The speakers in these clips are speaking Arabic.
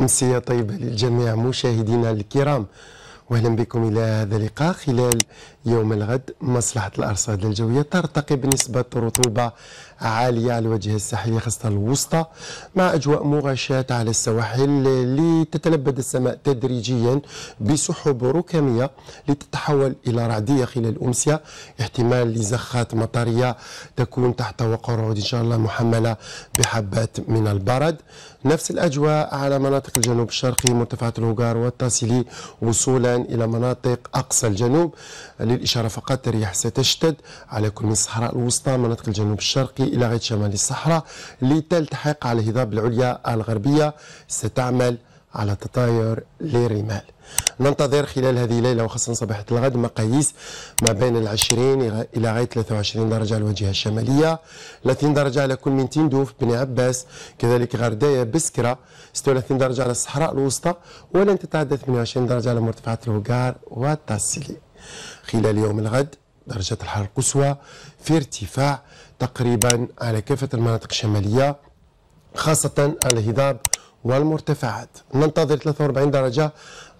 أمسية طيبة للجميع مشاهدينا الكرام واهلا بكم الى هذا اللقاء خلال يوم الغد مصلحه الارصاد الجويه ترتقي بنسبه رطوبه عاليه على الوجه الساحلي خاصه الوسطى مع اجواء مغشاه على السواحل لتتلبد السماء تدريجيا بسحب ركاميه لتتحول الى رعديه خلال الامسيه احتمال لزخات مطريه تكون تحت رعود ان شاء الله محمله بحبات من البرد نفس الاجواء على مناطق الجنوب الشرقي مرتفعات الهجار والتاسيلي وصولا الآن إلى مناطق أقصى الجنوب للإشارة فقط الرياح ستشتد على كل من الصحراء الوسطى مناطق الجنوب الشرقي إلى غاية شمال الصحراء لتلتحق على الهضاب العليا الغربية ستعمل على تطاير للرمال ننتظر خلال هذه الليلة وخاصة صباحة الغد مقاييس ما بين العشرين إلى غاية 23 درجة على الواجهة الشمالية 30 درجة على كل من تندوف بني عباس كذلك غرداية بسكرة 36 درجة على الصحراء الوسطى ولن تتعدى 28 درجة على مرتفعات الهوكار والتاسيلي خلال يوم الغد درجة الحرارة القصوى في ارتفاع تقريبا على كافة المناطق الشمالية خاصة على هضاب والمرتفعات ننتظر 43 درجة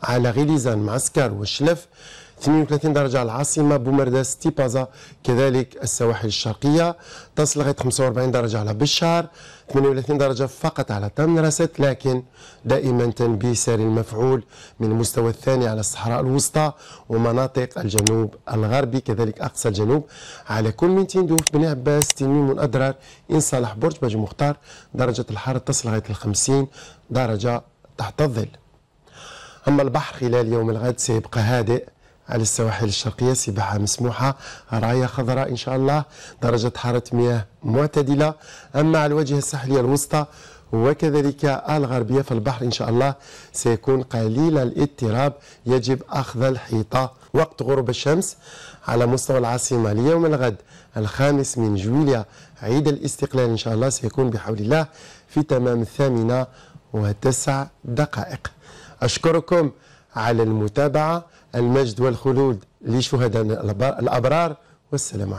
على غليزان معسكر وشلف 32 درجة على العاصمة بومرداس تيبازا كذلك السواحل الشرقية تصل لغاية 45 درجة على بشار 38 درجة فقط على تمنرست لكن دائما تنبيه ساري المفعول من المستوى الثاني على الصحراء الوسطى ومناطق الجنوب الغربي كذلك أقصى الجنوب على كل من تندوف بن عباس تنميم الأدرار إن صالح برج باجي مختار درجة الحارة تصل لغاية 50 درجة تحت الظل أما البحر خلال يوم الغد سيبقى هادئ على السواحل الشرقية سباحة مسموحة راية خضراء إن شاء الله درجة حرارة مياه معتدلة أما على الواجهة الساحلية الوسطى وكذلك الغربية في البحر إن شاء الله سيكون قليل الاضطراب يجب أخذ الحيطة وقت غروب الشمس على مستوى العاصمة ليوم الغد الخامس من جويليا عيد الاستقلال إن شاء الله سيكون بحول الله في تمام الثامنة وتسع دقائق أشكركم على المتابعة المجد والخلود لشهدائنا الأبرار والسلام عليكم